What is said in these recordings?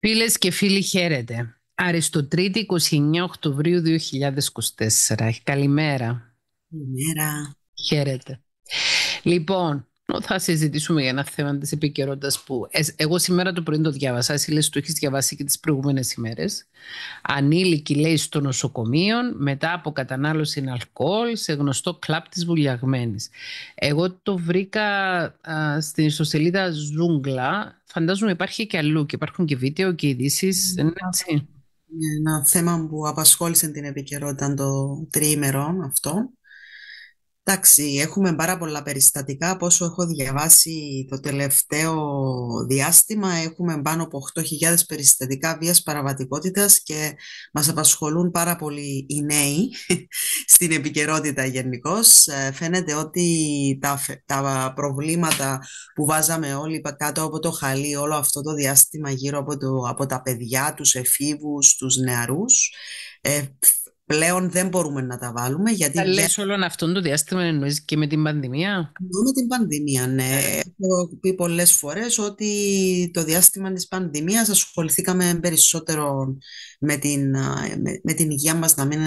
Φίλες και φίλοι χαίρετε. Αριστοτρίτη 29 Οκτωβρίου 2024. Καλημέρα. Καλημέρα. Χαίρετε. Λοιπόν, θα συζητήσουμε για ένα θέμα της επικαιρότητας που εγώ σήμερα το πρωί το διάβασα. Εσύ λες, το έχεις διαβάσει και τις προηγούμενες ημέρες. Ανήλικη, λέει, στο νοσοκομείο μετά από κατανάλωση αλκοόλ σε γνωστό κλαπ της Βουλιαγμένης. Εγώ το βρήκα στην ιστοσελίδα Ζούγκλα. Φαντάζομαι υπάρχει και αλλού και υπάρχουν και βίντεο και ειδήσεις. Ναι, είναι ένα θέμα που απασχόλησε την επικαιρότητα το τριήμερο αυτό. Εντάξει, έχουμε πάρα πολλά περιστατικά. πόσο έχω διαβάσει το τελευταίο διάστημα, έχουμε πάνω από 8.000 περιστατικά βίας παραβατικότητας και μας απασχολούν πάρα πολύ οι νέοι στην επικαιρότητα γενικώς. Ε, φαίνεται ότι τα, τα προβλήματα που βάζαμε όλοι κάτω από το χαλί όλο αυτό το διάστημα γύρω από, το, από τα παιδιά, τους εφήβους, τους νεαρούς, ε, πλέον δεν μπορούμε να τα βάλουμε. Γιατί τα λες όλον αυτόν το διάστημα εννοείς και με την πανδημία. Εννοώ με την πανδημία, ναι. Ε. Έχω πει πολλές φορές ότι το διάστημα της πανδημίας ασχοληθήκαμε περισσότερο με την, με, υγεία μας, να μην,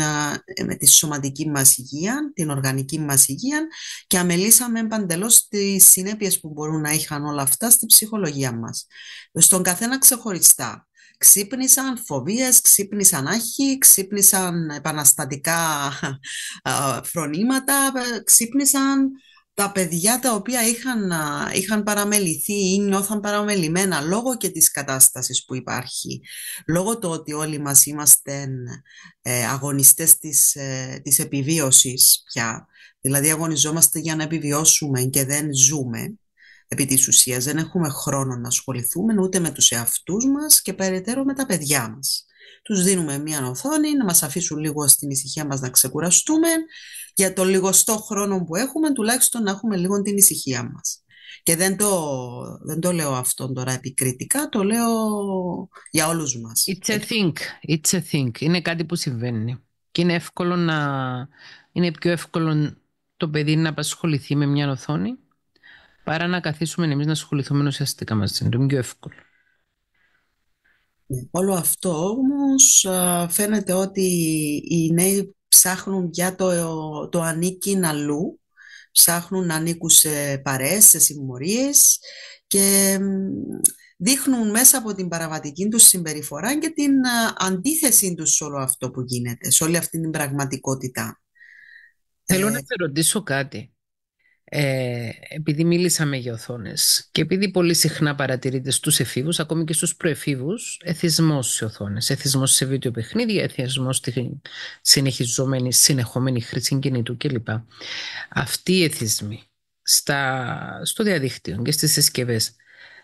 με τη σωματική μας υγεία, την οργανική μας υγεία και αμελήσαμε παντελώς τις συνέπειες που μπορούν να είχαν όλα αυτά στη ψυχολογία μας. Στον καθένα ξεχωριστά. Ξύπνησαν φοβίες, ξύπνησαν άχη, ξύπνησαν επαναστατικά φρονήματα, ξύπνησαν τα παιδιά τα οποία είχαν, είχαν παραμεληθεί ή νιώθαν παραμελημένα λόγω και της κατάστασης που υπάρχει, λόγω του ότι όλοι μας είμαστε ε, αγωνιστές της, ε, της επιβίωσης πια, δηλαδή αγωνιζόμαστε για να επιβιώσουμε και δεν ζούμε, επί της ουσίας δεν έχουμε χρόνο να ασχοληθούμε ούτε με τους εαυτούς μας και περαιτέρω με τα παιδιά μας. Τους δίνουμε μία οθόνη να μας αφήσουν λίγο στην ησυχία μας να ξεκουραστούμε για το λιγοστό χρόνο που έχουμε τουλάχιστον να έχουμε λίγο την ησυχία μας. Και δεν το, δεν το λέω αυτό τώρα επικριτικά, το λέω για όλους μας. It's a thing, it's a think. Είναι κάτι που συμβαίνει. Και είναι εύκολο να, είναι πιο εύκολο το παιδί να απασχοληθεί με μια οθόνη παρά να καθίσουμε εμείς να ασχοληθούμε ουσιαστικά μαζί του. Είναι πιο εύκολο. Ναι, όλο αυτό όμως φαίνεται ότι οι νέοι ψάχνουν για το, το ανήκειν αλλού, ψάχνουν να ανήκουν σε παρέες, σε και δείχνουν μέσα από την παραβατική τους συμπεριφορά και την αντίθεσή τους σε όλο αυτό που γίνεται, σε όλη αυτή την πραγματικότητα. Θέλω να ε, σε ρωτήσω κάτι ε, επειδή μίλησαμε για οθόνε και επειδή πολύ συχνά παρατηρείται στους εφήβους, ακόμη και στους προεφήβους, εθισμός σε οθόνες εθισμός σε βίντεο παιχνίδια, εθισμός στη συνεχιζόμενη, συνεχόμενη χρήση κινητού κλπ. Αυτοί οι εθισμοί στα, στο διαδίκτυο και στις συσκευές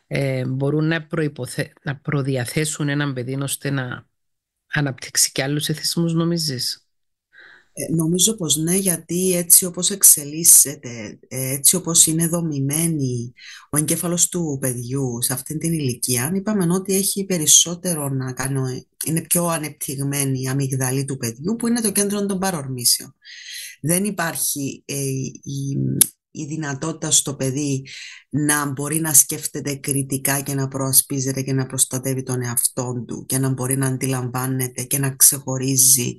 ε, μπορούν να, προδιαθέσουν έναν παιδί ώστε να αναπτύξει και άλλους εθισμούς, νομίζεις. Ε, νομίζω πως ναι, γιατί έτσι όπως εξελίσσεται, ε, έτσι όπως είναι δομημένη ο εγκέφαλος του παιδιού σε αυτή την ηλικία, είπαμε ότι έχει περισσότερο να κάνει, είναι πιο ανεπτυγμένη η αμυγδαλή του παιδιού που είναι το κέντρο των παρορμήσεων. Δεν υπάρχει ε, η, η δυνατότητα στο παιδί να μπορεί να σκέφτεται κριτικά και να προασπίζεται και να προστατεύει τον εαυτό του και να μπορεί να αντιλαμβάνεται και να ξεχωρίζει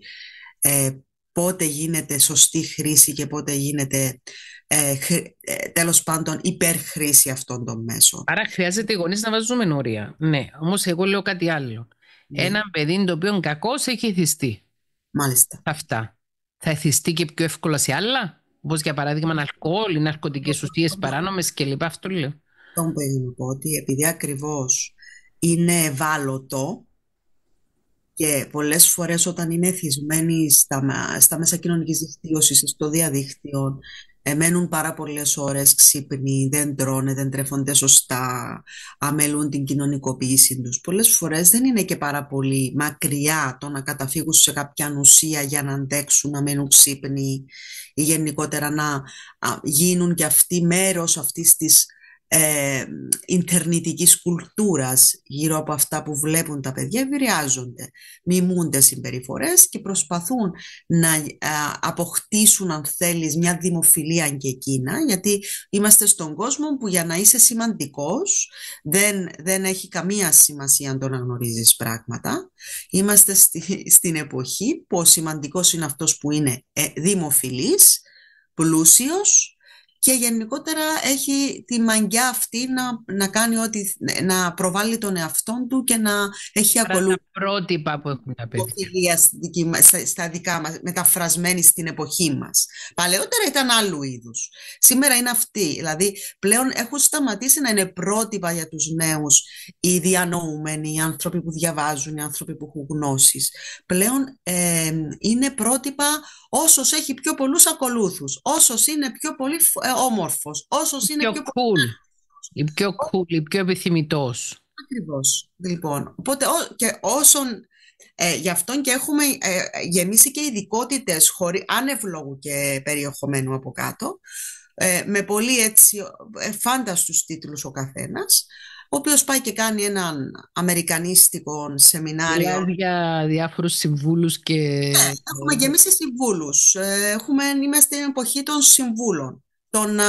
πότε γίνεται σωστή χρήση και πότε γίνεται ε, ε, τέλος πάντων υπερχρήση αυτών των μέσων. Άρα χρειάζεται οι γονείς να βάζουν νόρια. Ναι, όμως εγώ λέω κάτι άλλο. Ναι. Ένα παιδί το οποίο κακό έχει θυστεί. Μάλιστα. Αυτά. Θα θυστεί και πιο εύκολα σε άλλα, Όπως για παράδειγμα αλκοόλ, ναρκωτικές ουσίες, παράνομες κλπ. Αυτό λέω. αυτό. παιδί πω ότι επειδή ακριβώς είναι ευάλωτο, και πολλές φορές όταν είναι εθισμένοι στα, στα μέσα κοινωνικής δικτύωσης, στο διαδίκτυο, μένουν πάρα πολλές ώρες ξύπνοι, δεν τρώνε, δεν τρέφονται σωστά, αμελούν την κοινωνικοποίηση τους. Πολλές φορές δεν είναι και πάρα πολύ μακριά το να καταφύγουν σε κάποια νοσία για να αντέξουν, να μένουν ξύπνοι ή γενικότερα να γίνουν και αυτοί μέρος αυτής της ε, ιντερνητικής κουλτούρας γύρω από αυτά που βλέπουν τα παιδιά επηρεάζονται, μιμούνται συμπεριφορές και προσπαθούν να ε, αποκτήσουν αν θέλεις μια δημοφιλία και εκείνα γιατί είμαστε στον κόσμο που για να είσαι σημαντικός δεν, δεν έχει καμία σημασία αν το να πράγματα είμαστε στη, στην εποχή που ο σημαντικός είναι αυτός που είναι ε, δημοφιλής πλούσιος και γενικότερα έχει τη μαγκιά αυτή να, να κάνει ό,τι, να προβάλλει τον εαυτό του και να έχει ακολούθηση. Τα πρότυπα που έχουν τα παιδιά. Στα δικά μας, μεταφρασμένη στην εποχή μας. Παλαιότερα ήταν άλλου είδους. Σήμερα είναι αυτή. Δηλαδή πλέον έχουν σταματήσει να είναι πρότυπα για τους νέους οι διανοούμενοι, οι άνθρωποι που διαβάζουν, οι άνθρωποι που έχουν γνώσεις. Πλέον ε, είναι πρότυπα όσος έχει πιο πολλούς ακολούθους, όσος είναι πιο πολύ ε, όμορφος. Όσος είναι πιο, πιο cool. Ή πιο cool, ή πιο επιθυμητός. Λοιπόν, οπότε και όσον... Ε, γι' αυτόν και έχουμε ε, γεμίσει και ειδικότητες χωρί άνευ και περιεχομένου από κάτω, ε, με πολύ έτσι ε, φάνταστους τίτλους ο καθένας, ο οποίος πάει και κάνει έναν αμερικανίστικο σεμινάριο. για διάφορους συμβούλους και... Ναι, έχουμε γεμίσει συμβούλους. Ε, είμαστε στην εποχή των συμβούλων. Τον ε,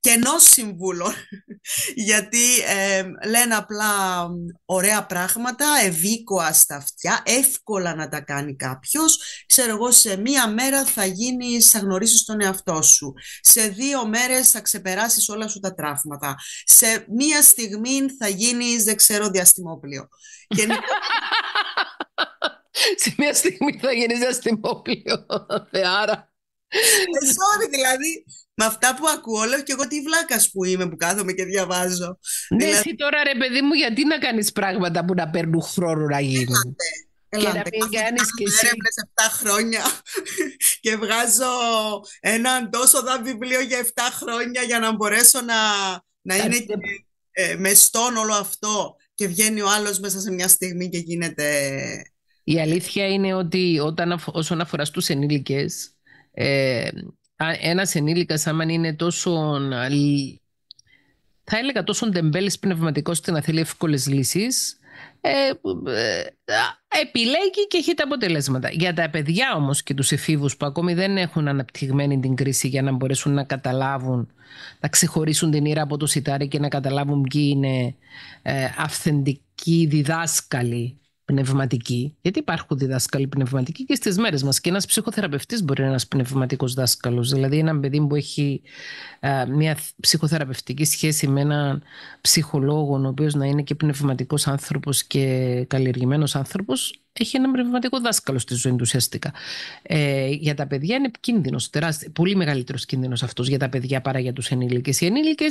κενών συμβούλων, γιατί ε, λένε απλά ωραία πράγματα, ευήκοα στα αυτιά, εύκολα να τα κάνει κάποιος. Ξέρω εγώ, σε μία μέρα θα γίνεις, θα γνωρίσεις τον εαυτό σου. Σε δύο μέρες θα ξεπεράσεις όλα σου τα τραύματα. Σε μία στιγμή θα γίνεις, δεν ξέρω, διαστημόπλιο. σε μία στιγμή θα γίνεις διαστημόπλιο, θεάρα. Ε, sorry, δηλαδή, με αυτά που ακούω, λέω και εγώ τι βλάκας που είμαι που κάθομαι και διαβάζω. Ναι, δηλαδή... εσύ τώρα ρε παιδί μου, γιατί να κάνεις πράγματα που να παίρνουν χρόνο να γίνουν. Έλατε, και να μην κάνει και εσύ. 7 χρόνια και βγάζω έναν τόσο δα βιβλίο για 7 χρόνια για να μπορέσω να, να είναι και, ε, με στόν όλο αυτό. Και βγαίνει ο άλλος μέσα σε μια στιγμή και γίνεται. Η αλήθεια είναι ότι όταν, όσον αφορά στους ενήλικες, ε, ένας ενήλικας άμα είναι τόσο θα έλεγα τόσο πνευματικό πνευματικός στην θέλει εύκολες λύσεις ε, ε επιλέγει και έχει τα αποτελέσματα. Για τα παιδιά όμως και τους εφήβους που ακόμη δεν έχουν αναπτυγμένη την κρίση για να μπορέσουν να καταλάβουν, να ξεχωρίσουν την ήρα από το σιτάρι και να καταλάβουν ποιοι είναι ε, αυθεντικοί διδάσκαλοι πνευματική, γιατί υπάρχουν διδάσκαλοι πνευματικοί και στις μέρες μας και ένας ψυχοθεραπευτής μπορεί να είναι ένας πνευματικός δάσκαλος, δηλαδή ένα παιδί που έχει μια ψυχοθεραπευτική σχέση με έναν ψυχολόγο ο οποίος να είναι και πνευματικός άνθρωπος και καλλιεργημένος άνθρωπος έχει έναν πνευματικό δάσκαλο στη ζωή του ουσιαστικά. Ε, για τα παιδιά είναι κίνδυνος, πολύ μεγαλύτερος κίνδυνος αυτός για τα παιδιά παρά για τους ενήλικες. Οι ενήλικες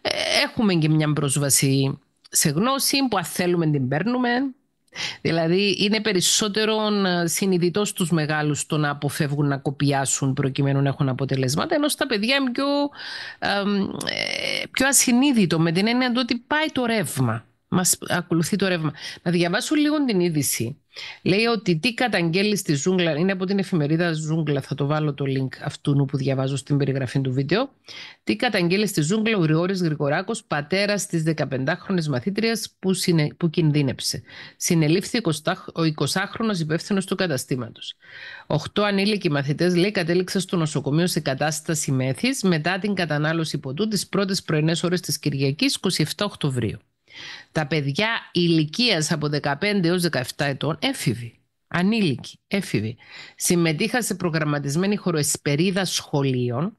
ε, έχουμε και μια πρόσβαση σε γνώση που αν θέλουμε την παίρνουμε, Δηλαδή είναι περισσότερο ε, συνειδητός τους μεγάλους το να αποφεύγουν να κοπιάσουν προκειμένου να έχουν αποτελέσματα ενώ στα παιδιά είναι πιο, ε, ασυνείδητο με την έννοια ότι πάει το ρεύμα. Μας ακολουθεί το ρεύμα. Να διαβάσω λίγο την είδηση. Λέει ότι τι καταγγέλει στη ζούγκλα, είναι από την εφημερίδα ζούγκλα, θα το βάλω το link αυτού που διαβάζω στην περιγραφή του βίντεο. Τι καταγγέλει στη ζούγκλα ο Γρηγόρης Γρηγοράκος, πατέρας της 15 χρονη μαθήτριας που, συνε, που κινδύνεψε. Συνελήφθη ο 20 χρονο υπεύθυνος του καταστήματος. Οχτώ ανήλικοι μαθητές λέει, κατέληξαν στο νοσοκομείο σε κατάσταση μέθης μετά την κατανάλωση ποτού τις πρώτες πρωινές ώρες της Κυριακής 27 Οκτωβρίου. Τα παιδιά ηλικίας από 15 έως 17 ετών έφηβοι. Ανήλικοι, έφηβοι. συμμετείχαν σε προγραμματισμένη χοροεσπερίδα σχολείων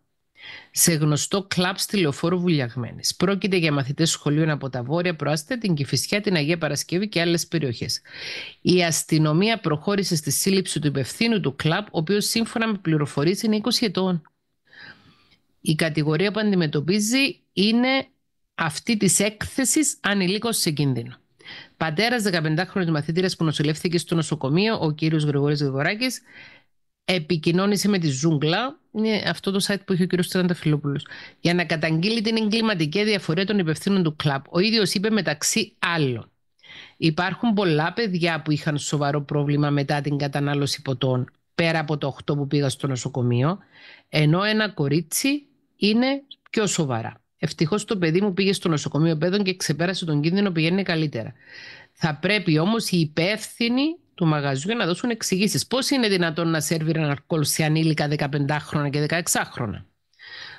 σε γνωστό κλαμπ στη Λεωφόρο Βουλιαγμένης. Πρόκειται για μαθητές σχολείων από τα Βόρεια Προάστια, την Κυφυσιά, την Αγία Παρασκευή και άλλες περιοχές. Η αστυνομία προχώρησε στη σύλληψη του υπευθύνου του κλαμπ, ο οποίος σύμφωνα με πληροφορίες είναι 20 ετών. Η κατηγορία που αντιμετωπίζει είναι αυτή της έκθεσης ανηλίκως σε κίνδυνο. Πατέρας 15χρονη μαθήτρια που νοσηλεύθηκε στο νοσοκομείο, ο κύριος Γρηγόρης Γρηγοράκης, επικοινώνησε με τη Ζούγκλα, είναι αυτό το site που είχε ο κύριος Τρανταφυλόπουλο, για να καταγγείλει την εγκληματική διαφορία των υπευθύνων του κλαμπ. Ο ίδιος είπε μεταξύ άλλων. Υπάρχουν πολλά παιδιά που είχαν σοβαρό πρόβλημα μετά την κατανάλωση ποτών, πέρα από το 8 που πήγα στο νοσοκομείο, ενώ ένα κορίτσι είναι πιο σοβαρά. Ευτυχώς το παιδί μου πήγε στο νοσοκομείο παιδών και ξεπέρασε τον κίνδυνο, πηγαίνει καλύτερα. Θα πρέπει όμως οι υπεύθυνοι του μαγαζιού να δώσουν εξηγήσεις. Πώς είναι δυνατόν να έναν αλκοόλ σε ανήλικα 15χρονα και 16χρονα.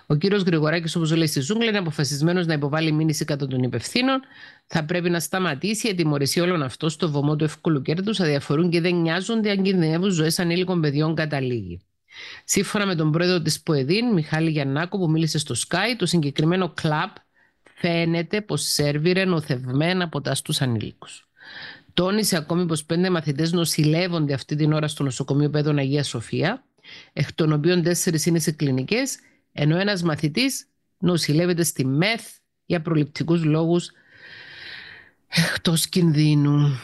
Ο κύριος Γρηγοράκης, όπως λέει στη Ζούγκλα, είναι αποφασισμένος να υποβάλει μήνυση κατά των υπευθύνων. Θα πρέπει να σταματήσει η ετοιμορρυσία όλων αυτών στο βωμό του εύκολου κέρδους, αδιαφορούν και δεν νοιάζονται αν κινδυνεύουν ζωές ανήλικων παιδιών καταλήγει. Σύμφωνα με τον πρόεδρο της ΠΟΕΔΗΝ, Μιχάλη Γιαννάκο, που μίλησε στο Sky, το συγκεκριμένο κλαμπ φαίνεται πως σερβίρε νοθευμένα τα στους ανήλικους. Τόνισε ακόμη πως πέντε μαθητές νοσηλεύονται αυτή την ώρα στο νοσοκομείο Παιδών Αγίας Σοφία, εκ των οποίων τέσσερις είναι σε κλινικές, ενώ ένας μαθητής νοσηλεύεται στη ΜΕΘ για προληπτικούς λόγους εκτός κινδύνου.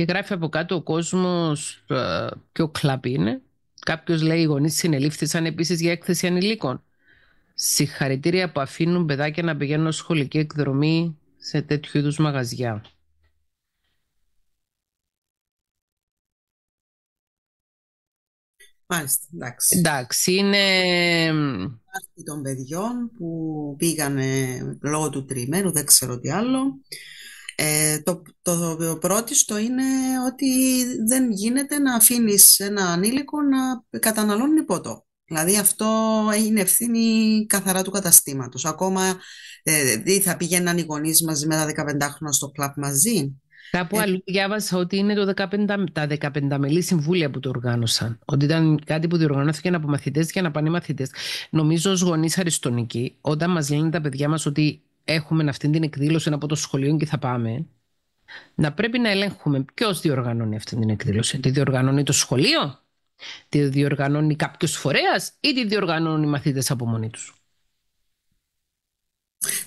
Και γράφει από κάτω ο κόσμος, ε, ποιο κλαμπ είναι. Κάποιος λέει: Οι γονείς συνελήφθησαν επίσης για έκθεση ανηλίκων. Συγχαρητήρια που αφήνουν παιδάκια να πηγαίνουν σχολική εκδρομή σε τέτοιου είδους μαγαζιά. Μάλιστα, εντάξει. Εντάξει, είναι... Υπάρχει των παιδιών που πήγανε λόγω του τριμένου, δεν ξέρω τι άλλο. Ε, το, το πρώτιστο είναι ότι δεν γίνεται να αφήνεις ένα ανήλικο να καταναλώνει ποτό. Δηλαδή αυτό είναι ευθύνη καθαρά του καταστήματος. Ακόμα ε, θα πηγαίναν οι γονείς μαζί με τα 15 χρόνια στο κλαπ μαζί. Κάπου ε... αλλού διάβασα ότι είναι το 15, τα 15 μελή συμβούλια που το οργάνωσαν. Ότι ήταν κάτι που διοργανώθηκε από μαθητές για να πάνε Νομίζω ως γονείς αριστονικοί, όταν μας λένε τα παιδιά μας ότι έχουμε αυτή την εκδήλωση από το σχολείο και θα πάμε, να πρέπει να ελέγχουμε ποιος διοργανώνει αυτή την εκδήλωση. Τη διοργανώνει το σχολείο, τη διοργανώνει κάποιος φορέας ή τη διοργανώνουν οι μαθητές από μόνοι τους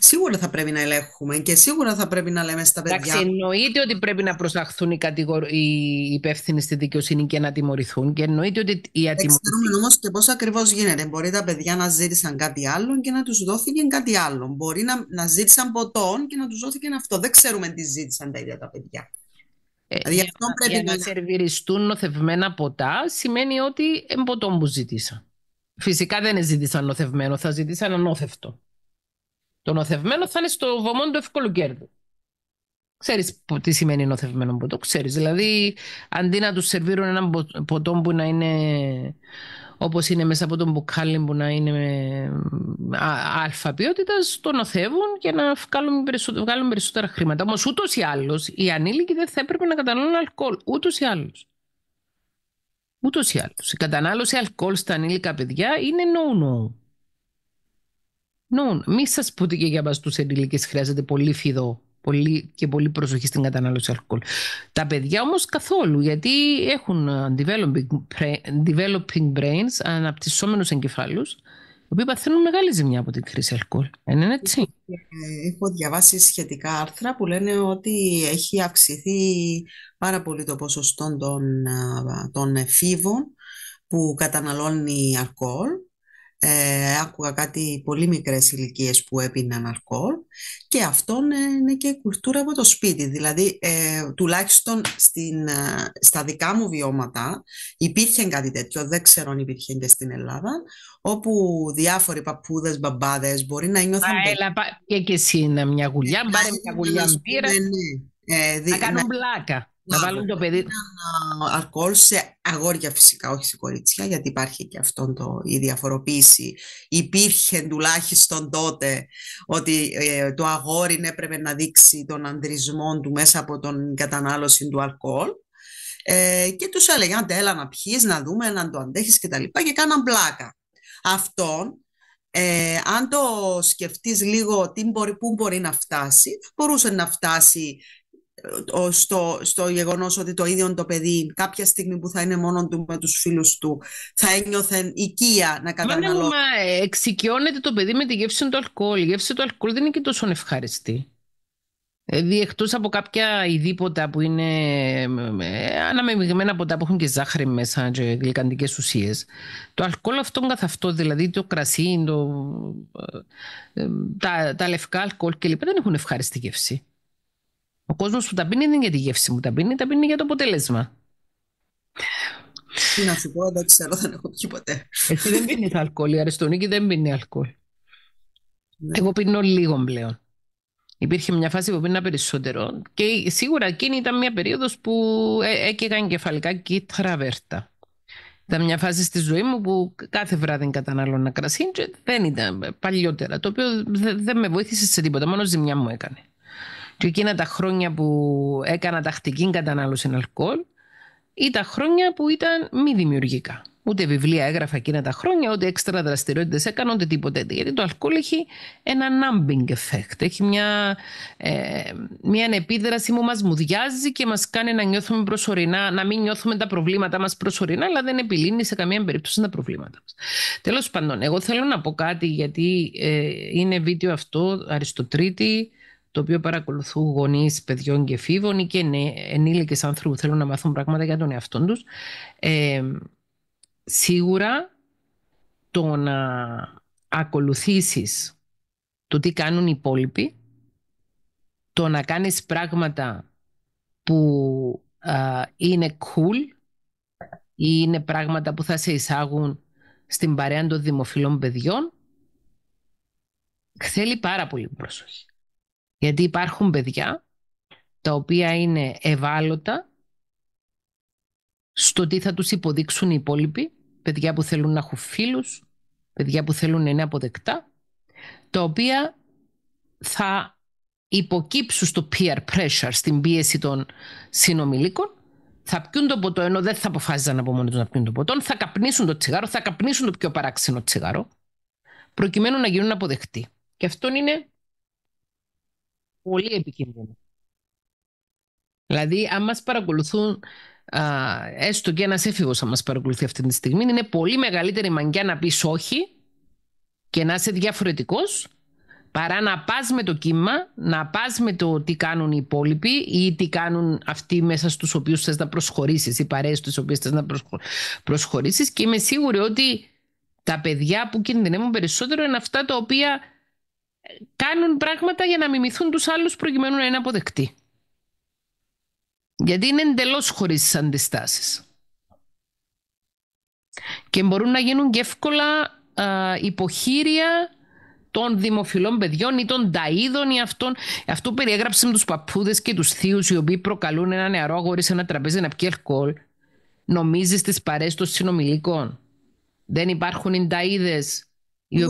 σίγουρα θα πρέπει να ελέγχουμε και σίγουρα θα πρέπει να λέμε στα παιδιά. Εντάξει, εννοείται ότι πρέπει να προσαχθούν οι, κατηγορ... οι υπεύθυνοι στη δικαιοσύνη και να τιμωρηθούν. Και εννοείται ότι η ατιμωρία. Ξέρουμε όμως και πώς ακριβώς γίνεται. Μπορεί τα παιδιά να ζήτησαν κάτι άλλο και να τους δόθηκε κάτι άλλο. Μπορεί να, να ζήτησαν ποτόν και να τους δόθηκε αυτό. Δεν ξέρουμε τι ζήτησαν τα ίδια τα παιδιά. Ε, δηλαδή, για, πρέπει να, σερβιριστούν νοθευμένα ποτά σημαίνει ότι εμποτό μου ζήτησαν. Φυσικά δεν ζήτησαν νοθευμένο, θα ζήτησαν ανώθευτο. Το νοθευμένο θα είναι στο βωμό του εύκολου κέρδου. Ξέρεις τι σημαίνει νοθευμένο ποτό, Ξέρεις, Δηλαδή, αντί να τους σερβίρουν ένα ποτό που να είναι όπως είναι μέσα από τον μπουκάλι, που να είναι αλφα ποιότητας, το νοθεύουν για να βγάλουν περισσότερα, περισσότερα χρήματα. Όμως, ούτως ή άλλως, οι ανήλικοι δεν θα έπρεπε να καταναλώνουν αλκοόλ. Ούτως ή άλλως. Ούτως ή άλλως. Η κατανάλωση αλκοόλ στα ανήλικα παιδιά είναι no-no. Νουν, μη σας πω ότι και για εμά ενήλικες χρειάζεται πολύ φιδό πολύ και πολύ προσοχή στην κατανάλωση αλκοόλ. Τα παιδιά όμως καθόλου, γιατί έχουν ε, developing, brains, αναπτυσσόμενους εγκεφάλους, οι οποίοι παθαίνουν μεγάλη ζημιά από την χρήση αλκοόλ. Ε, είναι έτσι. Ε, έχω διαβάσει σχετικά άρθρα που λένε ότι έχει αυξηθεί πάρα πολύ το ποσοστό των, των εφήβων που καταναλώνει αλκοόλ ε, άκουγα κάτι πολύ μικρές ηλικίες που έπιναν αλκοόλ και αυτό ναι, είναι και κουλτούρα από το σπίτι. Δηλαδή, ε, τουλάχιστον στην, ε, στα δικά μου βιώματα υπήρχε κάτι τέτοιο, δεν ξέρω αν υπήρχε και στην Ελλάδα, όπου διάφοροι παππούδες, μπαμπάδες μπορεί να νιώθουν... Μα έλα, και εσύ είναι μια γουλιά, ε, πάρε μια ναι, γουλιά πήρα, ναι, ναι να κάνουν πλάκα. Να βάλουν το παιδί. Αλκοόλ σε αγόρια φυσικά, όχι σε κορίτσια, γιατί υπάρχει και αυτό το, η διαφοροποίηση. Υπήρχε τουλάχιστον τότε ότι ε, το αγόρι ναι, έπρεπε να δείξει τον ανδρισμό του μέσα από την κατανάλωση του αλκοόλ. Ε, και τους έλεγε, τέλα έλα να πιείς, να δούμε, να το αντέχεις και τα λοιπά και κάναν πλάκα. Αυτόν, ε, αν το σκεφτείς λίγο μπορεί, πού μπορεί να φτάσει, μπορούσε να φτάσει στο, στο γεγονός ότι το ίδιο το παιδί κάποια στιγμή που θα είναι μόνο του με τους φίλους του θα ένιωθε οικία να ναι, καταναλώσει. Μα εξοικειώνεται το παιδί με τη γεύση του αλκοόλ. Η γεύση του αλκοόλ δεν είναι και τόσο ευχάριστη. Δηλαδή, εκτός από κάποια ειδήποτα που είναι ε, αναμειγμένα ποτά που έχουν και ζάχαρη μέσα και γλυκαντικές ουσίες, το αλκοόλ αυτόν καθ' αυτό, δηλαδή το κρασί, ε, ε, τα, τα λευκά αλκοόλ κλπ., δεν έχουν ευχάριστη γεύση. Ο κόσμος που τα πίνει δεν είναι για τη γεύση μου τα πίνει, τα πίνει για το αποτέλεσμα. Τι να σου πω, δεν ξέρω, δεν έχω πιει ποτέ. Εσύ δεν πίνεις αλκοόλ, η Αριστονίκη δεν πίνει αλκοόλ. Ναι. Εγώ πίνω λίγο πλέον. Υπήρχε μια φάση που πίνα περισσότερο και σίγουρα εκείνη ήταν μια περίοδος που ε, έκαιγα εγκεφαλικά κύτταρα βέρτα. Ήταν μια φάση στη ζωή μου που κάθε βράδυ κατανάλωνα κρασί και δεν ήταν παλιότερα, το οποίο δεν με βοήθησε σε τίποτα, μόνο ζημιά μου έκανε και εκείνα τα χρόνια που έκανα τακτική κατανάλωση αλκοόλ ή τα χρόνια που ήταν μη δημιουργικά. Ούτε βιβλία έγραφα εκείνα τα χρόνια, ούτε έξτρα δραστηριότητες έκανα, ούτε τίποτε. Γιατί το αλκοόλ έχει ένα numbing effect. Έχει μια, ε, μια επίδραση που μας μουδιάζει και μας κάνει να νιώθουμε προσωρινά, να μην νιώθουμε τα προβλήματά μας προσωρινά, αλλά δεν επιλύνει σε καμία περίπτωση τα προβλήματά μας. Τέλος πάντων, εγώ θέλω να πω κάτι, γιατί ε, είναι βίντεο αυτό, Αριστοτρίτη, το οποίο παρακολουθούν γονείς παιδιών και φίβων ή και ενήλικες άνθρωποι που θέλουν να μάθουν πράγματα για τον εαυτό τους. Ε, σίγουρα το να ακολουθήσεις το τι κάνουν οι υπόλοιποι, το να κάνεις πράγματα που είναι cool ή είναι πράγματα που θα σε εισάγουν στην παρέα των δημοφιλών παιδιών, θέλει πάρα πολύ προσοχή. Γιατί υπάρχουν παιδιά τα οποία είναι ευάλωτα στο τι θα τους υποδείξουν οι υπόλοιποι, παιδιά που θέλουν να έχουν φίλους, παιδιά που θέλουν να είναι αποδεκτά, τα οποία θα υποκύψουν στο peer pressure, στην πίεση των συνομιλίκων, θα πιούν το ποτό, ενώ δεν θα αποφάσιζαν από μόνο τους να πιούν το ποτό, θα καπνίσουν το τσιγάρο, θα καπνίσουν το πιο παράξενο τσιγάρο, προκειμένου να γίνουν αποδεκτοί. Και αυτό είναι πολύ επικίνδυνο. Δηλαδή, αν μας παρακολουθούν, έστω και ένας έφηβος αν μας παρακολουθεί αυτή τη στιγμή, είναι πολύ μεγαλύτερη μαγκιά να πεις όχι και να είσαι διαφορετικός, παρά να πας με το κύμα, να πας με το τι κάνουν οι υπόλοιποι ή τι κάνουν αυτοί μέσα στους οποίους θες να προσχωρήσεις, ή παρέες στους οποίους θες να προσχωρήσεις και είμαι σίγουρη ότι τα παιδιά που κινδυνεύουν περισσότερο είναι αυτά τα οποία κάνουν πράγματα για να μιμηθούν τους άλλους προκειμένου να είναι αποδεκτοί. Γιατί είναι εντελώς χωρίς αντιστάσεις. Και μπορούν να γίνουν και εύκολα α, υποχείρια των δημοφιλών παιδιών ή των ταΐδων ή αυτών. Αυτό περιέγραψε με τους παππούδες και τους θείους, οι οποίοι προκαλούν ένα νεαρό αγόρι σε ένα τραπέζι να πιει αλκοόλ. Νομίζεις τις παρέες συνομιλικών. Δεν υπάρχουν οι οι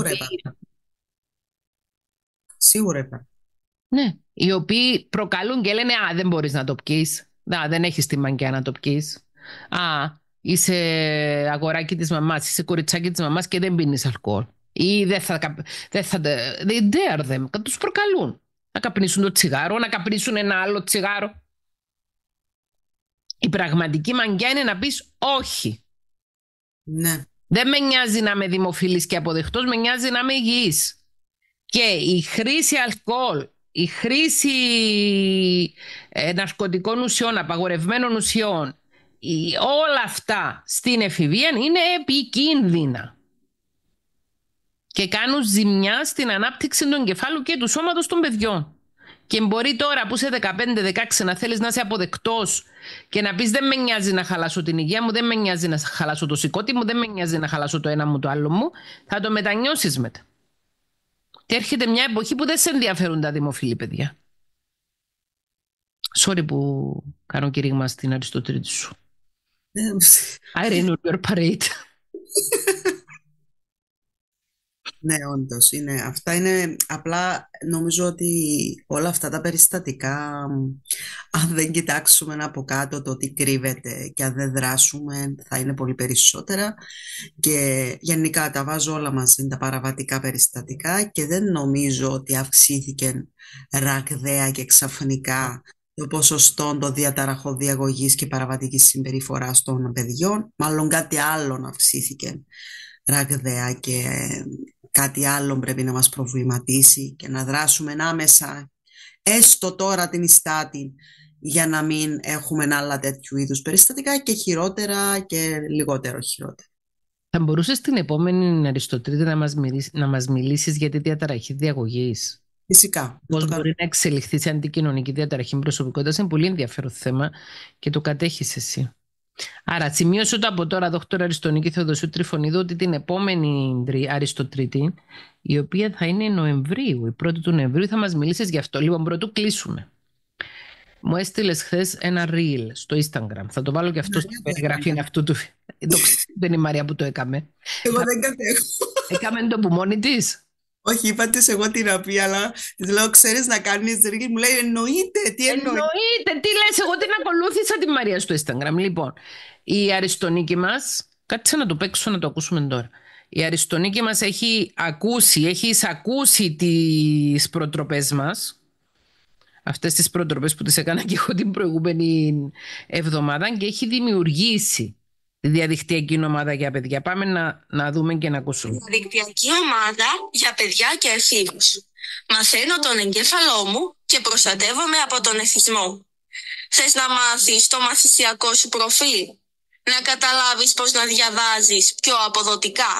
Σίγουρα υπάρχουν. Ναι. Οι οποίοι προκαλούν και λένε Α, δεν μπορείς να το πιει. Δεν έχεις τη μαγκιά να το πει. Α, είσαι αγοράκι της μαμάς, είσαι κοριτσάκι της μαμάς και δεν πίνεις αλκοόλ. Ή δεν θα. Δεν θα they dare them. Τους προκαλούν. Να καπνίσουν το τσιγάρο, να καπνίσουν ένα άλλο τσιγάρο. Η πραγματική μαγκιά είναι να πεις όχι. Ναι. Δεν με νοιάζει να είμαι δημοφιλής και αποδεκτός, με νοιάζει να είμαι υγιής και η χρήση αλκοόλ, η χρήση ε, ναρκωτικών ουσιών, απαγορευμένων ουσιών, η, όλα αυτά στην εφηβεία είναι επικίνδυνα και κάνουν ζημιά στην ανάπτυξη των εγκεφάλου και του σώματος των παιδιών. Και μπορεί τώρα που είσαι 15-16 να θέλεις να είσαι αποδεκτός και να πεις δεν με νοιάζει να χαλάσω την υγεία μου, δεν με νοιάζει να χαλάσω το σηκώτη μου, δεν με νοιάζει να χαλάσω το ένα μου, το άλλο μου, θα το μετανιώσεις μετά. Και έρχεται μια εποχή που δεν σε ενδιαφέρουν τα δημοφιλή παιδιά. Sorry που κάνω κηρύγμα στην Αριστοτρίτη σου. Ε, I your parade. Ναι, όντως είναι. Αυτά είναι απλά νομίζω ότι όλα αυτά τα περιστατικά, αν δεν κοιτάξουμε από κάτω το τι κρύβεται και αν δεν δράσουμε, θα είναι πολύ περισσότερα. Και γενικά τα βάζω όλα μαζί τα παραβατικά περιστατικά και δεν νομίζω ότι αυξήθηκε ραγδαία και ξαφνικά το ποσοστό των διαγωγής και παραβατικής συμπεριφοράς των παιδιών. Μάλλον κάτι άλλο αυξήθηκε ραγδαία και κάτι άλλο πρέπει να μας προβληματίσει και να δράσουμε άμεσα, έστω τώρα την ιστάτη, για να μην έχουμε άλλα τέτοιου είδους περιστατικά και χειρότερα και λιγότερο χειρότερα. Θα μπορούσες την επόμενη Αριστοτρίτη να μας, μιλήσεις, να μας μιλήσεις για τη διαταραχή διαγωγής. Φυσικά. Πώ μπορεί να εξελιχθεί σε αντικοινωνική διαταραχή προσωπικότητας είναι πολύ ενδιαφέρον θέμα και το κατέχεις εσύ. Άρα, σημείωσε το από τώρα, δόκτωρα Αριστονίκη Θεοδοσίου Τριφωνίδου, ότι την επόμενη Αριστοτρίτη, η οποία θα είναι Νοεμβρίου, η πρώτη του Νοεμβρίου, θα μας μιλήσεις γι' αυτό. Λοιπόν, πρωτού κλείσουμε. Μου έστειλες χθες ένα reel στο Instagram. Θα το βάλω και αυτό ναι, στην ναι, ναι. περιγραφή αυτού του. Το είναι η Μαρία που το έκαμε. Εγώ δεν κατέχω. Έκαμε το που μόνη της. Όχι, είπα τη εγώ πει, αλλά της λέω: Ξέρεις να κάνεις ρίλ. Μου λέει: Εννοείται, τι εννοεί. Εννοείται, τι λες. Εγώ την ακολούθησα τη Μαρία στο Instagram. Λοιπόν, η αριστονίκη μας. Κάτσε να το παίξω να το ακούσουμε τώρα. Η αριστονίκη μας έχει ακούσει, έχει εισακούσει τις προτροπές μας. Αυτές τις προτροπές που τις έκανα και εγώ την προηγούμενη εβδομάδα και έχει δημιουργήσει διαδικτυακή ομάδα για παιδιά. Πάμε να, να δούμε και να ακούσουμε. Διαδικτυακή ομάδα για παιδιά και εφήβους. Μαθαίνω τον εγκέφαλό μου και προστατεύομαι από τον εθισμό. Θες να μάθεις το μαθησιακό σου προφίλ, να καταλάβεις πώς να διαβάζεις πιο αποδοτικά.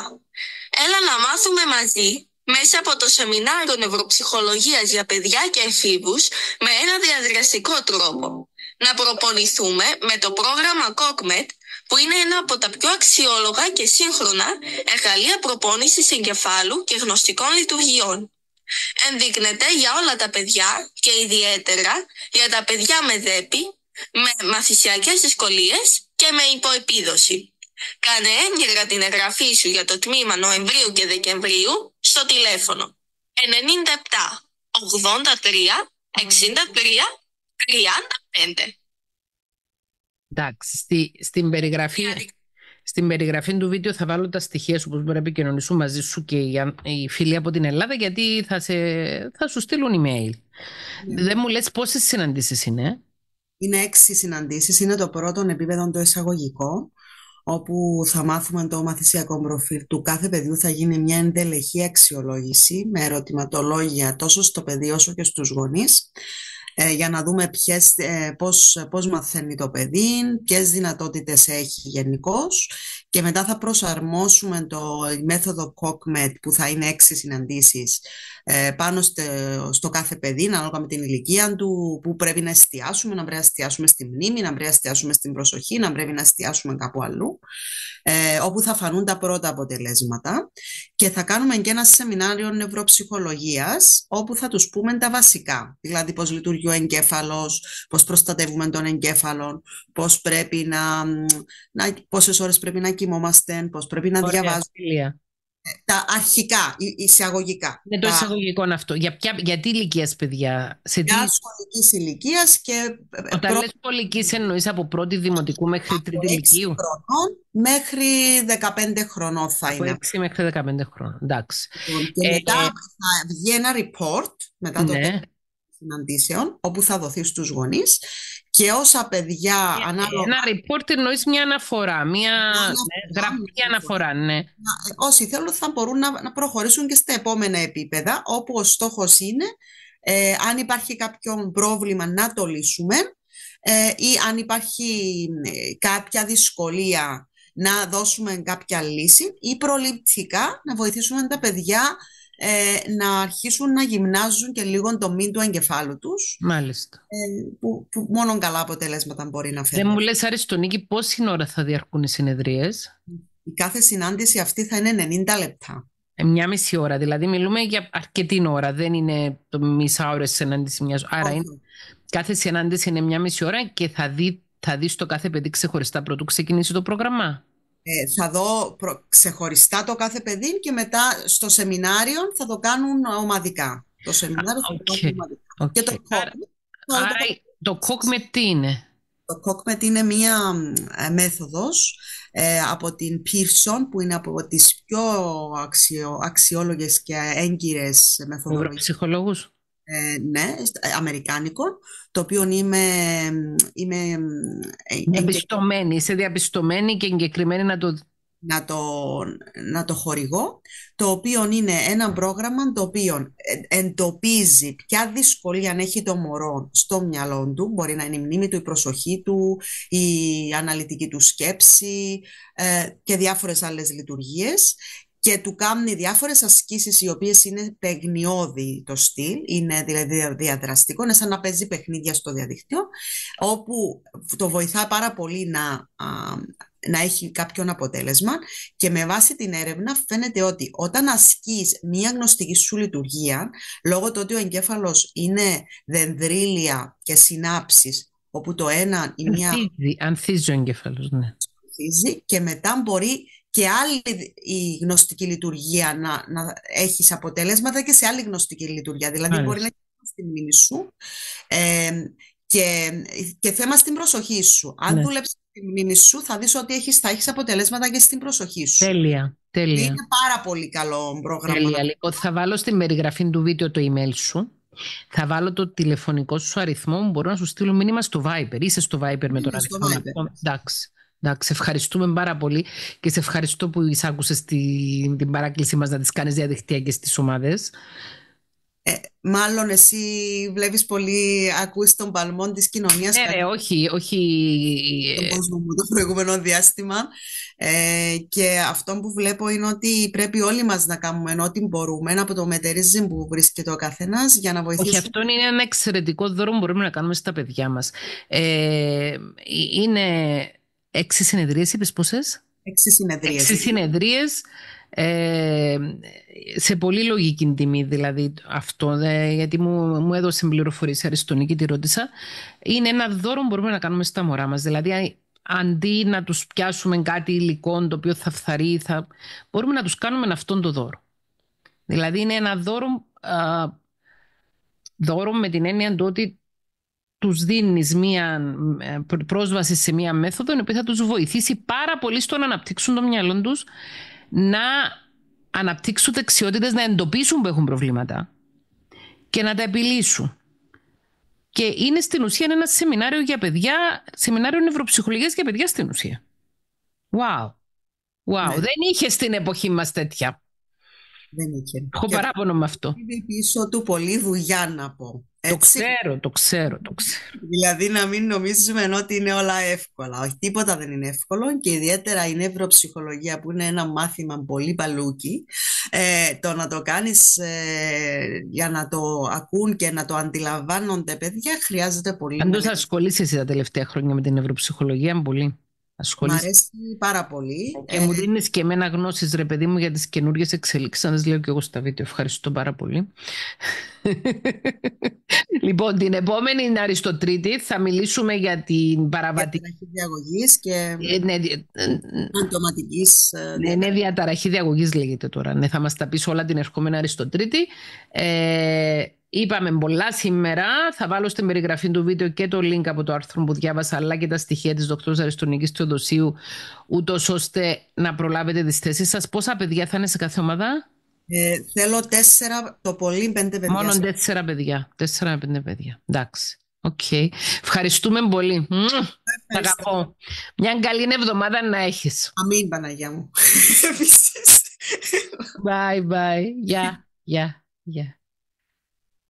Έλα να μάθουμε μαζί μέσα από το σεμινάριο Νευροψυχολογία για παιδιά και εφήβους με ένα διαδραστικό τρόπο. Να προπονηθούμε με το πρόγραμμα COCMET που είναι ένα από τα πιο αξιόλογα και σύγχρονα εργαλεία προπόνησης εγκεφάλου και γνωστικών λειτουργιών. Ενδείκνεται για όλα τα παιδιά και ιδιαίτερα για τα παιδιά με δέπη, με μαθησιακές δυσκολίες και με υποεπίδοση. Κάνε έγκυρα την εγγραφή σου για το τμήμα Νοεμβρίου και Δεκεμβρίου στο τηλέφωνο 97 83 63 35. Εντάξει, στην, περιγραφή, στην περιγραφή του βίντεο θα βάλω τα στοιχεία σου που μπορεί να επικοινωνήσουν μαζί σου και οι φίλοι από την Ελλάδα γιατί θα, σε, θα σου στείλουν email. Ναι. Δεν μου λες πόσες συναντήσεις είναι. Είναι έξι συναντήσεις. Είναι το πρώτο επίπεδο το εισαγωγικό όπου θα μάθουμε το μαθησιακό προφίλ του κάθε παιδιού. Θα γίνει μια εντελεχή αξιολόγηση με ερωτηματολόγια τόσο στο παιδί όσο και στους γονείς. Ε, για να δούμε ποιες, ε, πώς, πώς μαθαίνει το παιδί, ποιες δυνατότητες έχει γενικώς και μετά θα προσαρμόσουμε το μέθοδο COCMET που θα είναι έξι συναντήσεις ε, πάνω στο κάθε παιδί, ανάλογα με την ηλικία του, που πρέπει να εστιάσουμε, να πρέπει να εστιάσουμε στη μνήμη, να πρέπει να εστιάσουμε στην προσοχή, να πρέπει να εστιάσουμε κάπου αλλού, ε, όπου θα φανούν τα πρώτα αποτελέσματα. Και θα κάνουμε και ένα σεμινάριο νευροψυχολογίας, όπου θα τους πούμε τα βασικά, δηλαδή πώς λειτουργεί ο εγκέφαλος, πώς προστατεύουμε τον εγκέφαλο, πώς πρέπει να, να, πόσες ώρες πρέπει να κοιμόμαστε, πώς πρέπει να διαβάζουμε. Ε, τα αρχικά, εισαγωγικά. Με το τα... εισαγωγικό αυτό. Για, ποια, τι ηλικίας, παιδιά. Σε τι... Για σχολικής ηλικίας και. Ε, ε, Όταν προ... λες σχολικής, εννοείς από πρώτη δημοτικού μέχρι τρίτη ηλικίου. Χρονών μέχρι 15 χρονών θα από είναι. 6 μέχρι 15 χρονών. Εντάξει. Λοιπόν, και μετά ε, θα βγει ένα report μετά ναι. το συναντήσεων, όπου θα δοθεί στους γονείς και όσα παιδιά ε, ανάλογα... Ένα report εννοείς μια αναφορά, μια ναι, αναφορά, ναι. Όσοι θέλουν θα μπορούν να, προχωρήσουν και στα επόμενα επίπεδα, όπου ο στόχος είναι ε, αν υπάρχει κάποιο πρόβλημα να το λύσουμε ε, ή αν υπάρχει ε, κάποια δυσκολία να δώσουμε κάποια λύση ή προληπτικά να βοηθήσουμε τα παιδιά ε, να αρχίσουν να γυμνάζουν και λίγο το μην του εγκεφάλου τους. Μάλιστα. Ε, που, που μόνο καλά αποτελέσματα μπορεί να φέρει. Δεν μου λες, Αριστονίκη, πόση ώρα θα διαρκούν οι συνεδρίες. Η κάθε συνάντηση αυτή θα είναι 90 λεπτά. Ε, μια μισή ώρα, δηλαδή μιλούμε για αρκετή ώρα, δεν είναι το μισά ώρα συνάντηση μιας. Άρα είναι, κάθε συνάντηση είναι μια μισή ώρα και θα δει θα το κάθε παιδί ξεχωριστά πρωτού ξεκινήσει το πρόγραμμα. Ε, θα δω ξεχωριστά το κάθε παιδί και μετά στο σεμινάριο θα το κάνουν ομαδικά. Το σεμινάριο θα το κάνουν ομαδικά. το κόκμετ. τι είναι. Το κόκμετ είναι μία ε, μέθοδος ε, από την Pearson που είναι από τις πιο αξιο, αξιόλογες και έγκυρες μεθοδολογίες. Ψυχολόγους. Ε, ναι, ε, αμερικάνικο, το οποίο είμαι, είμαι ε, είσαι διαπιστωμένη και εγκεκριμένη να το να το, να το χορηγώ, το οποίο είναι ένα πρόγραμμα το οποίο εντοπίζει ποια δυσκολία έχει το μωρό στο μυαλό του, μπορεί να είναι η μνήμη του, η προσοχή του, η αναλυτική του σκέψη και διάφορες άλλες λειτουργίες και του κάνει διάφορες ασκήσεις οι οποίες είναι παιγνιώδη το στυλ, είναι δηλαδή διαδραστικό, είναι σαν να παίζει παιχνίδια στο διαδίκτυο, όπου το βοηθά πάρα πολύ να, να έχει κάποιον αποτέλεσμα και με βάση την έρευνα φαίνεται ότι όταν ασκείς μία γνωστική σου λειτουργία, λόγω του ότι ο εγκέφαλος είναι δενδρίλια και συνάψεις, όπου το ένα ή μία... Ανθίζει, ο εγκέφαλος, ναι. και μετά μπορεί και άλλη η γνωστική λειτουργία να, να έχεις αποτέλεσματα και σε άλλη γνωστική λειτουργία. Δηλαδή μπορεί να έχει στη μνήμη σου ε, και, και θέμα στην προσοχή σου. Αν ναι. τη μνήμη σου θα δεις ότι έχεις, θα έχεις αποτελέσματα και στην προσοχή σου. Τέλεια. Τέλεια. Είναι πάρα πολύ καλό πρόγραμμα. Τέλεια. Λοιπόν, θα βάλω στην περιγραφή του βίντεο το email σου. Θα βάλω το τηλεφωνικό σου αριθμό Μπορώ να σου στείλω μήνυμα στο Viber. Είσαι στο Viber με τον αριθμό. Εντάξει. Εντάξει, ευχαριστούμε πάρα πολύ και σε ευχαριστώ που εισάκουσες την, την παράκλησή μας να τις κάνεις διαδικτυακές στις ομάδες. Ε, μάλλον εσύ βλέπεις πολύ, ακούς τον παλμό της κοινωνίας. Ναι, ε, όχι, όχι. Τον ε, κόσμο μου το προηγούμενο διάστημα. Ε, και αυτό που βλέπω είναι ότι πρέπει όλοι μας να κάνουμε ό,τι μπορούμε από το μετερίζι που βρίσκεται ο καθένας για να βοηθήσουμε. Όχι, αυτό είναι ένα εξαιρετικό δώρο που μπορούμε να κάνουμε στα παιδιά μας. Ε, ε, είναι Έξι συνεδρίες είπες πόσες? Έξι συνεδρίες. Έξι συνεδρίες ε, σε πολύ λογική τιμή δηλαδή αυτό, γιατί μου, μου έδωσε πληροφορίες αριστονή και τη ρώτησα. Είναι ένα δώρο που μπορούμε να κάνουμε στα μωρά μας. Δηλαδή αντί να τους πιάσουμε κάτι υλικό το οποίο θα φθαρεί, θα... μπορούμε να τους κάνουμε αυτόν τον δώρο. Δηλαδή είναι ένα δώρο, α, δώρο με την έννοια του ότι τους δίνεις μία ε, πρόσβαση σε μία μέθοδο η οποία θα τους βοηθήσει πάρα πολύ στο να αναπτύξουν το μυαλό τους, να αναπτύξουν δεξιότητες να εντοπίσουν που έχουν προβλήματα και να τα επιλύσουν. Και είναι στην ουσία ένα σεμινάριο για παιδιά, σεμινάριο νευροψυχολογίας για παιδιά στην ουσία. Wow. Wow. Ναι. Δεν είχε στην εποχή μας τέτοια. Δεν είχε. Έχω παράπονο με αυτό. Είναι πίσω του πολύ δουλειά να πω. Ε, το ξέρω, το ξέρω, το ξέρω. Δηλαδή να μην νομίζουμε ότι είναι όλα εύκολα. Όχι, τίποτα δεν είναι εύκολο και ιδιαίτερα η νευροψυχολογία που είναι ένα μάθημα πολύ παλούκι. Ε, το να το κάνεις ε, για να το ακούν και να το αντιλαμβάνονται παιδιά χρειάζεται πολύ. Αν το ασχολείσαι εσύ τα τελευταία χρόνια με την νευροψυχολογία, πολύ. Ασχολείς... Μ' αρέσει πάρα πολύ. Και μου ε. δίνεις και εμένα γνώσεις, ρε παιδί μου, για τις καινούργιες εξελίξεις. Αν λέω και εγώ στα βίντεο, ευχαριστώ πάρα πολύ. λοιπόν, την επόμενη Αριστοτρίτη θα μιλήσουμε για την παραβατική. Διαταραχή διαγωγής και. Ε, ναι, ε, ε, ναι, ναι, διαταραχής διαγωγής λέγεται τώρα. Ναι, θα μας τα πεις όλα την ερχόμενη Αριστοτρίτη. Ε, Είπαμε πολλά σήμερα. Θα βάλω στην περιγραφή του βίντεο και το link από το άρθρο που διάβασα, αλλά και τα στοιχεία της Δοκτώρα Αριστονική Θεοδοσίου, ούτως ώστε να προλάβετε τις θέσεις σας. Πόσα παιδιά θα είναι σε κάθε ομάδα, ε, Θέλω τέσσερα, το πολύ πέντε παιδιά. Μόνο τέσσερα παιδιά. Τέσσερα με πέντε παιδιά. Εντάξει. Οκ. Okay. Ευχαριστούμε πολύ. Ευχαριστώ. αγαπώ. Μια καλή εβδομάδα να έχεις. Αμήν, Παναγία μου. Επίσης. Bye, bye. Γεια, γεια, γεια.